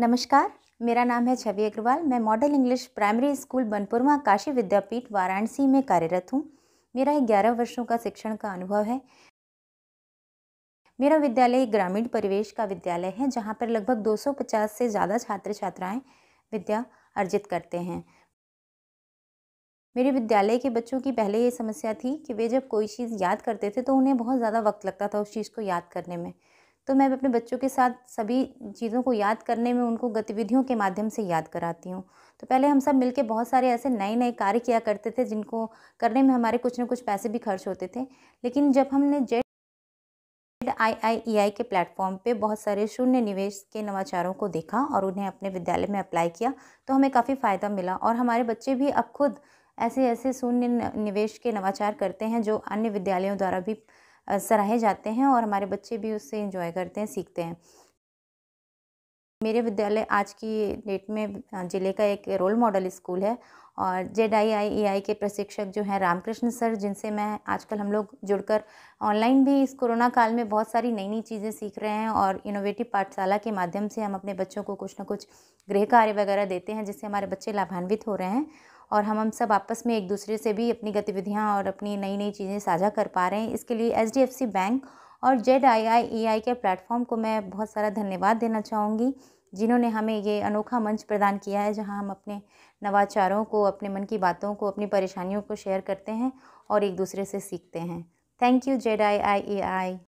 नमस्कार मेरा नाम है छवि अग्रवाल मैं model English primary school Banpurma Kashi Vidyapith Varanasi में कार्यरत हूँ मेरा ग्यारह वर्षों का शिक्षण का अनुभव है मेरा विद्यालय ग्रामीण परिवेश का विद्यालय है जहाँ पर लगभग 250 से ज़्यादा छात्र छात्राएं विद्या अर्जित करते हैं मेरे विद्यालय के बच्चों की पहले ये समस्या थी कि वे जब कोई चीज़ याद करते थे तो उन्हें बहुत ज़्यादा वक्त लगता था उस चीज़ को याद करने में तो मैं अपने बच्चों के साथ सभी चीज़ों को याद करने में उनको गतिविधियों के माध्यम से याद कराती हूँ तो पहले हम सब मिलके बहुत सारे ऐसे नए नए कार्य किया करते थे जिनको करने में हमारे कुछ ना कुछ पैसे भी खर्च होते थे लेकिन जब हमने Z I I E I के प्लेटफॉर्म पे बहुत सारे शून्य निवेश के नवाचारों को देखा और उन्हें अपने विद्यालय में अप्लाई किया तो हमें काफ़ी फ़ायदा मिला और हमारे बच्चे भी अब खुद ऐसे ऐसे शून्य निवेश के नवाचार करते हैं जो अन्य विद्यालयों द्वारा भी सराहे जाते हैं और हमारे बच्चे भी उससे इंजॉय करते हैं सीखते हैं मेरे विद्यालय आज की डेट में ज़िले का एक रोल मॉडल स्कूल है और Z I I E I के प्रशिक्षक जो हैं रामकृष्ण सर जिनसे मैं आजकल हम लोग जुड़कर ऑनलाइन भी इस कोरोना काल में बहुत सारी नई नई चीज़ें सीख रहे हैं और इनोवेटिव पाठशाला के माध्यम से हम अपने बच्चों को कुछ ना कुछ गृह कार्य वगैरह देते हैं जिससे हमारे बच्चे लाभान्वित हो रहे हैं और हम हम सब आपस में एक दूसरे से भी अपनी गतिविधियाँ और अपनी नई नई चीज़ें साझा कर पा रहे हैं इसके लिए एच बैंक और Z I I E I के प्लेटफॉर्म को मैं बहुत सारा धन्यवाद देना चाहूँगी जिन्होंने हमें ये अनोखा मंच प्रदान किया है जहाँ हम अपने नवाचारों को अपने मन की बातों को अपनी परेशानियों को शेयर करते हैं और एक दूसरे से सीखते हैं thank you Z I I E I